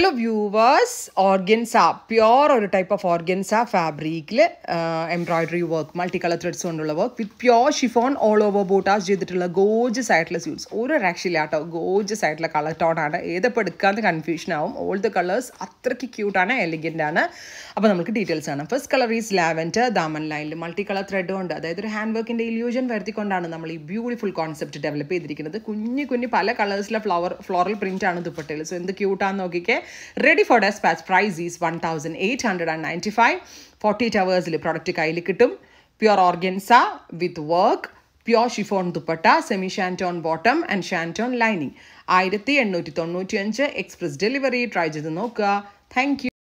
hello viewers organza pure ഒരു type of organza ഫാബ്രിക്കിൽ embroidery work multi colour threads കൊണ്ടുള്ള work with pure chiffon all over ബോട്ടാസ് ചെയ്തിട്ടുള്ള gorgeous ആയിട്ടുള്ള suits ഒരു രക്ഷയില്ല കേട്ടോ ഗോജസ് ആയിട്ടുള്ള കളർ ടോണാണ് ഏതപ്പോൾ എടുക്കാന്ന് കൺഫ്യൂഷൻ ആവും ഓൾ ദ കളേഴ്സ് അത്രയ്ക്ക് ക്യൂട്ടാണ് എലിഗൻ്റ് ആണ് അപ്പോൾ നമുക്ക് ഡീറ്റെയിൽസ് ആണ് ഫസ്റ്റ് കളർ ഈസ് ലാവൻഡർ ദാമൻ ലൈനിൽ മൾട്ടി കളർ ത്രെഡ് കൊണ്ട് അതായത് ഒരു ഹാൻഡ് വർക്കിൻ്റെ ഇല്യൂഷൻ വരുത്തിക്കൊണ്ടാണ് നമ്മൾ ഈ ബ്യൂട്ടിഫുൾ കോൺസെപ്റ്റ് ഡെവലപ്പ് ചെയ്തിരിക്കുന്നത് കുഞ്ഞു കുഞ്ഞു പല കളേഴ്സിലെ ഫ്ലവർ ഫ്ലോറൽ പ്രിൻ്റ് ആണ് ദുപ്പട്ടയിൽ സോ എന്ത് ക്യൂട്ടാന്ന് നോക്കിക്കേ ready for despatch price is one thousand eight hundred and ninety five forty eight അവേഴ്സിൽ പ്രൊഡക്റ്റ് കയ്യിൽ കിട്ടും pure organza with work pure chiffon dupatta semi shantoon bottom and shantoon lining ആയിരത്തി എണ്ണൂറ്റി തൊണ്ണൂറ്റി അഞ്ച് എക്സ്പ്രസ് ഡെലിവറി ട്രൈ ചെയ്ത് നോക്കുക താങ്ക് യു